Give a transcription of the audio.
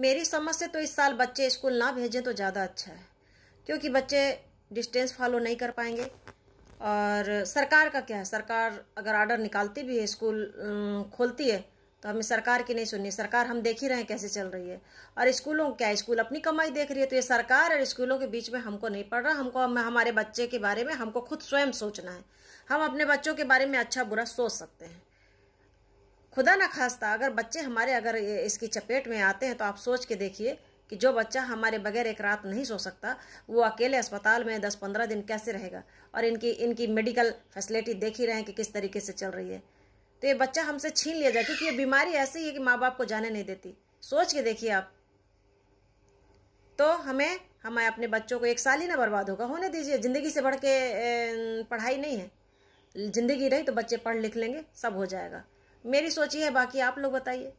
मेरी समझ से तो इस साल बच्चे स्कूल ना भेजें तो ज़्यादा अच्छा है क्योंकि बच्चे डिस्टेंस फॉलो नहीं कर पाएंगे और सरकार का क्या है सरकार अगर आर्डर निकालती भी है स्कूल खोलती है तो हमें सरकार की नहीं सुननी सरकार हम देख ही रहे हैं कैसे चल रही है और स्कूलों क्या स्कूल अपनी कमाई देख रही है तो ये सरकार और स्कूलों के बीच में हमको नहीं पड़ रहा हमको हमारे बच्चे के बारे में हमको खुद स्वयं सोचना है हम अपने बच्चों के बारे में अच्छा बुरा सोच सकते हैं खुदा ना खास्ता अगर बच्चे हमारे अगर इसकी चपेट में आते हैं तो आप सोच के देखिए कि जो बच्चा हमारे बगैर एक रात नहीं सो सकता वो अकेले अस्पताल में दस पंद्रह दिन कैसे रहेगा और इनकी इनकी मेडिकल फैसिलिटी देख ही रहे हैं कि किस तरीके से चल रही है तो ये बच्चा हमसे छीन लिया जाए क्योंकि ये बीमारी ऐसी है कि माँ बाप को जाने नहीं देती सोच के देखिए आप तो हमें हमें अपने बच्चों को एक साल ही ना बर्बाद होगा होने दीजिए ज़िंदगी से बढ़ के पढ़ाई नहीं है ज़िंदगी रही तो बच्चे पढ़ लिख लेंगे सब हो जाएगा मेरी सोची है बाकी आप लोग बताइए